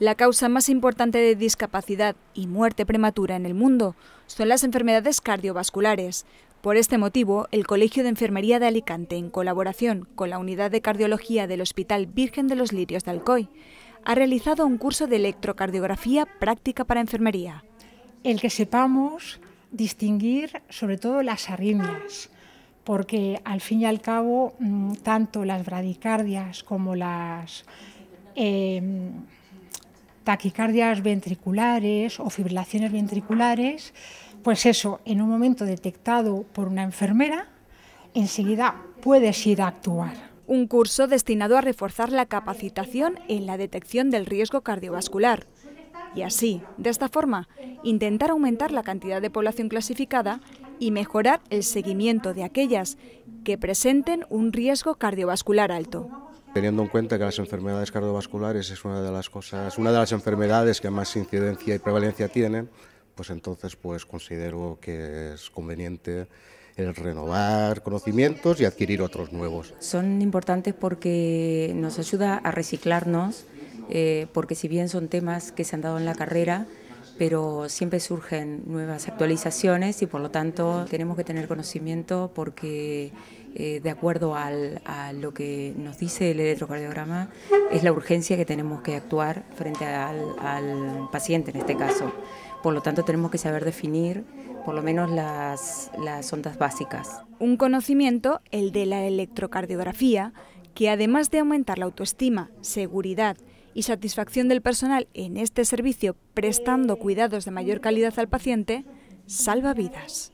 La causa más importante de discapacidad y muerte prematura en el mundo son las enfermedades cardiovasculares. Por este motivo, el Colegio de Enfermería de Alicante, en colaboración con la Unidad de Cardiología del Hospital Virgen de los Lirios de Alcoy, ha realizado un curso de electrocardiografía práctica para enfermería. El que sepamos distinguir sobre todo las arritmias, porque al fin y al cabo mm, tanto las bradicardias como las... Eh, taquicardias ventriculares o fibrilaciones ventriculares, pues eso, en un momento detectado por una enfermera, enseguida puedes ir a actuar un curso destinado a reforzar la capacitación en la detección del riesgo cardiovascular. Y así, de esta forma, intentar aumentar la cantidad de población clasificada y mejorar el seguimiento de aquellas que presenten un riesgo cardiovascular alto teniendo en cuenta que las enfermedades cardiovasculares es una de las cosas, una de las enfermedades que más incidencia y prevalencia tienen, pues entonces pues considero que es conveniente el renovar conocimientos y adquirir otros nuevos. Son importantes porque nos ayuda a reciclarnos, eh, porque si bien son temas que se han dado en la carrera, pero siempre surgen nuevas actualizaciones y por lo tanto tenemos que tener conocimiento porque eh, de acuerdo a lo que nos dice el electrocardiograma, es la urgencia que tenemos que actuar frente al, paciente en este caso. Por lo tanto, tenemos que saber definir por lo menos las, las ondas básicas. Un conocimiento, el de la electrocardiografía, que además de aumentar la autoestima, seguridad y satisfacción del personal en este servicio prestando cuidados de mayor calidad al paciente, salva vidas.